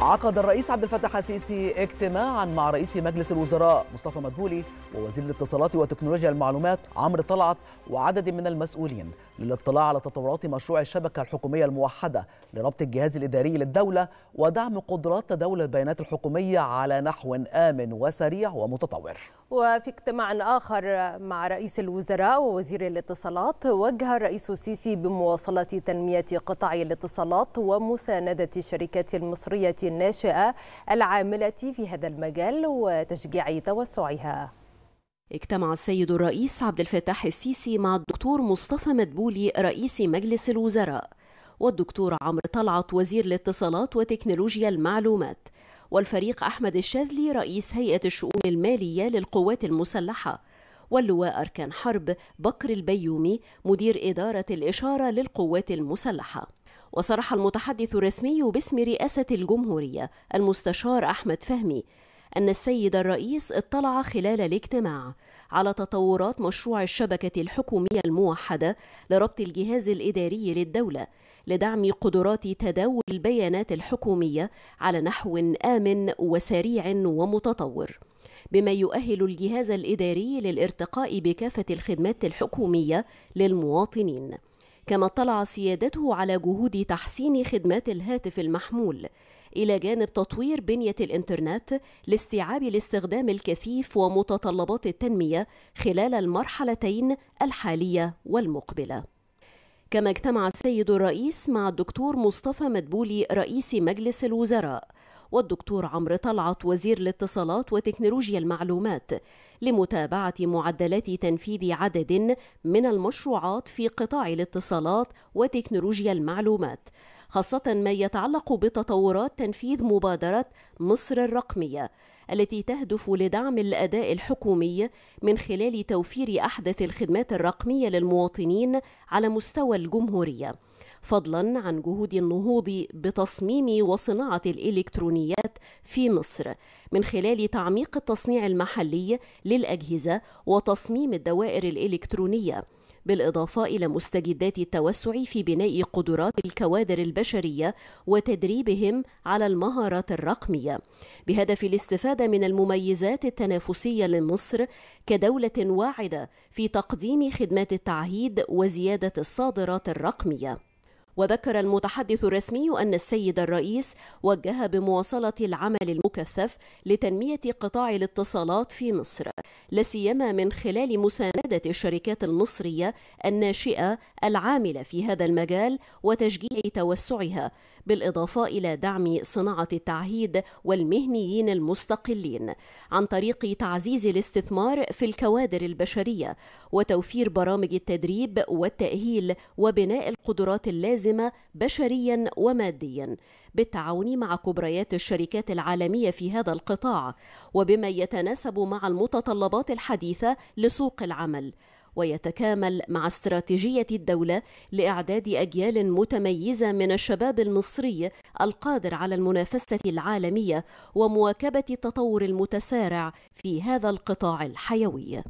عقد الرئيس عبد الفتاح السيسي اجتماعا مع رئيس مجلس الوزراء مصطفى مدبولي ووزير الاتصالات وتكنولوجيا المعلومات عمرو طلعت وعدد من المسؤولين للاطلاع على تطورات مشروع الشبكه الحكوميه الموحده لربط الجهاز الاداري للدوله ودعم قدرات تداول البيانات الحكوميه على نحو امن وسريع ومتطور وفي اجتماع آخر مع رئيس الوزراء ووزير الاتصالات وجه الرئيس السيسي بمواصلة تنمية قطاع الاتصالات ومساندة الشركات المصرية الناشئة العاملة في هذا المجال وتشجيع توسعها اجتمع السيد الرئيس عبد الفتاح السيسي مع الدكتور مصطفى مدبولي رئيس مجلس الوزراء والدكتور عمرو طلعت وزير الاتصالات وتكنولوجيا المعلومات والفريق أحمد الشاذلي رئيس هيئة الشؤون المالية للقوات المسلحة واللواء أركان حرب بكر البيومي مدير إدارة الإشارة للقوات المسلحة وصرح المتحدث الرسمي باسم رئاسة الجمهورية المستشار أحمد فهمي أن السيد الرئيس اطلع خلال الاجتماع على تطورات مشروع الشبكة الحكومية الموحدة لربط الجهاز الإداري للدولة لدعم قدرات تداول البيانات الحكومية على نحو آمن وسريع ومتطور. بما يؤهل الجهاز الإداري للارتقاء بكافة الخدمات الحكومية للمواطنين. كما اطلع سيادته على جهود تحسين خدمات الهاتف المحمول إلى جانب تطوير بنية الإنترنت لاستيعاب الاستخدام الكثيف ومتطلبات التنمية خلال المرحلتين الحالية والمقبلة. كما اجتمع السيد الرئيس مع الدكتور مصطفى مدبولي رئيس مجلس الوزراء والدكتور عمرو طلعت وزير الاتصالات وتكنولوجيا المعلومات لمتابعة معدلات تنفيذ عدد من المشروعات في قطاع الاتصالات وتكنولوجيا المعلومات خاصة ما يتعلق بتطورات تنفيذ مبادرة مصر الرقمية التي تهدف لدعم الأداء الحكومي من خلال توفير أحدث الخدمات الرقمية للمواطنين على مستوى الجمهورية فضلا عن جهود النهوض بتصميم وصناعة الإلكترونيات في مصر من خلال تعميق التصنيع المحلي للأجهزة وتصميم الدوائر الإلكترونية بالإضافة إلى مستجدات التوسع في بناء قدرات الكوادر البشرية وتدريبهم على المهارات الرقمية بهدف الاستفادة من المميزات التنافسية لمصر كدولة واعدة في تقديم خدمات التعهيد وزيادة الصادرات الرقمية وذكر المتحدث الرسمي أن السيد الرئيس وجه بمواصلة العمل المكثف لتنمية قطاع الاتصالات في مصر لسيما من خلال مساندة الشركات المصرية الناشئة العاملة في هذا المجال وتشجيع توسعها بالإضافة إلى دعم صناعة التعهيد والمهنيين المستقلين عن طريق تعزيز الاستثمار في الكوادر البشرية وتوفير برامج التدريب والتأهيل وبناء القدرات اللازمة ملازمة بشريا وماديا بالتعاون مع كبريات الشركات العالمية في هذا القطاع وبما يتناسب مع المتطلبات الحديثة لسوق العمل ويتكامل مع استراتيجية الدولة لإعداد أجيال متميزة من الشباب المصري القادر على المنافسة العالمية ومواكبة التطور المتسارع في هذا القطاع الحيوي